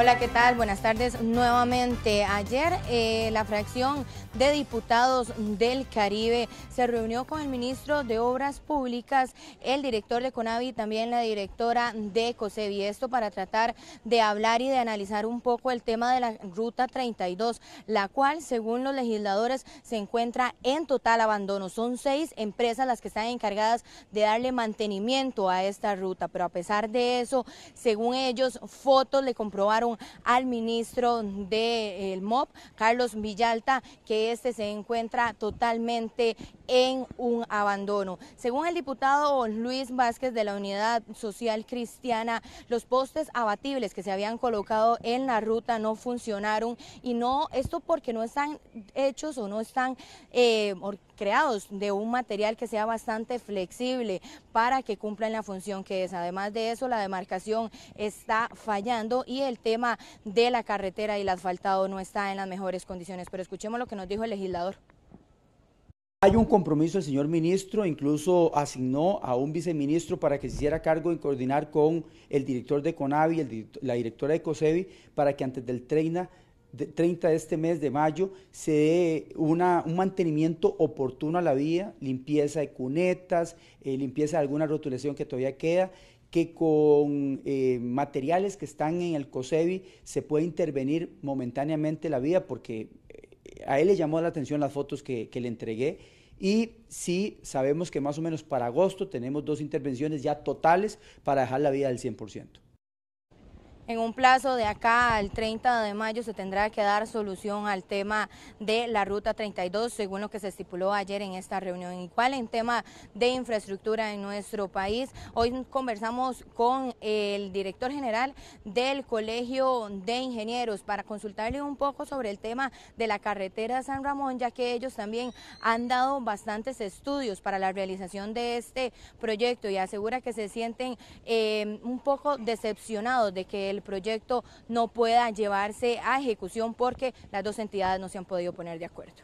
Hola, ¿qué tal? Buenas tardes nuevamente. Ayer eh, la fracción de diputados del Caribe se reunió con el ministro de Obras Públicas, el director de CONAVI y también la directora de COSEBI. Esto para tratar de hablar y de analizar un poco el tema de la Ruta 32, la cual, según los legisladores, se encuentra en total abandono. Son seis empresas las que están encargadas de darle mantenimiento a esta ruta, pero a pesar de eso, según ellos, fotos le comprobaron al ministro del eh, MOP, Carlos Villalta, que este se encuentra totalmente en un abandono. Según el diputado Luis Vázquez de la Unidad Social Cristiana, los postes abatibles que se habían colocado en la ruta no funcionaron y no, esto porque no están hechos o no están eh, creados de un material que sea bastante flexible para que cumplan la función que es. Además de eso, la demarcación está fallando y el tema de la carretera y el asfaltado no está en las mejores condiciones. Pero escuchemos lo que nos dijo el legislador. Hay un compromiso del señor ministro, incluso asignó a un viceministro para que se hiciera cargo de coordinar con el director de CONAVI, la directora de COSEBI, para que antes del 30 de, este mes de mayo se dé una, un mantenimiento oportuno a la vía, limpieza de cunetas, eh, limpieza de alguna rotulación que todavía queda que con eh, materiales que están en el COSEBI se puede intervenir momentáneamente la vida, porque eh, a él le llamó la atención las fotos que, le entregué. Y sí sabemos que más o menos para agosto tenemos dos intervenciones ya totales para dejar la vida del 100%. En un plazo de acá al 30 de mayo se tendrá que dar solución al tema de la Ruta 32, según lo que se estipuló ayer en esta reunión. Igual en tema de infraestructura en nuestro país, hoy conversamos con el director general del Colegio de Ingenieros para consultarle un poco sobre el tema de la carretera San Ramón, ya que ellos también han dado bastantes estudios para la realización de este proyecto y asegura que se sienten eh, un poco decepcionados de que el el proyecto no pueda llevarse a ejecución porque las dos entidades no se han podido poner de acuerdo.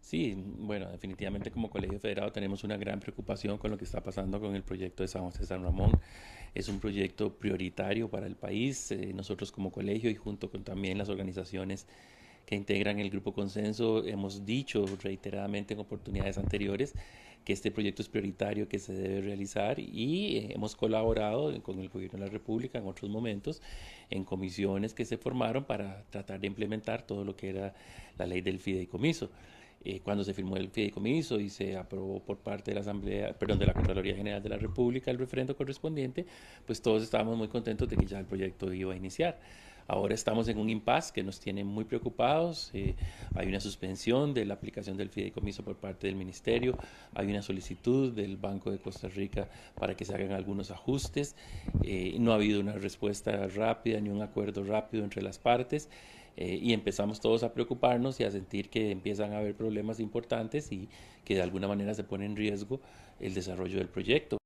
Sí, bueno, definitivamente como Colegio Federado tenemos una gran preocupación con lo que está pasando con el proyecto de San José San Ramón. Es un proyecto prioritario para el país. Eh, nosotros como colegio y junto con también las organizaciones que integran el Grupo Consenso. Hemos dicho reiteradamente en oportunidades anteriores que este proyecto es prioritario, que se debe realizar y eh, hemos colaborado con el Gobierno de la República en otros momentos en comisiones que se formaron para tratar de implementar todo lo que era la ley del fideicomiso. Eh, cuando se firmó el fideicomiso y se aprobó por parte de la Asamblea, perdón, de la Contraloría General de la República el referendo correspondiente, pues todos estábamos muy contentos de que ya el proyecto iba a iniciar. Ahora estamos en un impasse que nos tiene muy preocupados. Eh, hay una suspensión de la aplicación del fideicomiso por parte del Ministerio. Hay una solicitud del Banco de Costa Rica para que se hagan algunos ajustes. Eh, no ha habido una respuesta rápida ni un acuerdo rápido entre las partes. Eh, y empezamos todos a preocuparnos y a sentir que empiezan a haber problemas importantes y que de alguna manera se pone en riesgo el desarrollo del proyecto.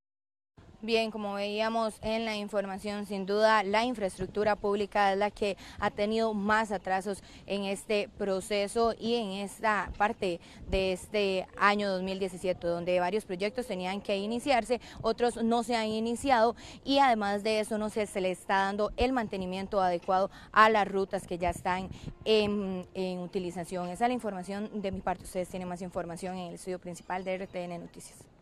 Bien, como veíamos en la información, sin duda la infraestructura pública es la que ha tenido más atrasos en este proceso y en esta parte de este año 2017, donde varios proyectos tenían que iniciarse, otros no se han iniciado y además de eso no se, le está dando el mantenimiento adecuado a las rutas que ya están en utilización. Esa es la información de mi parte. Ustedes tienen más información en el estudio principal de RTN Noticias.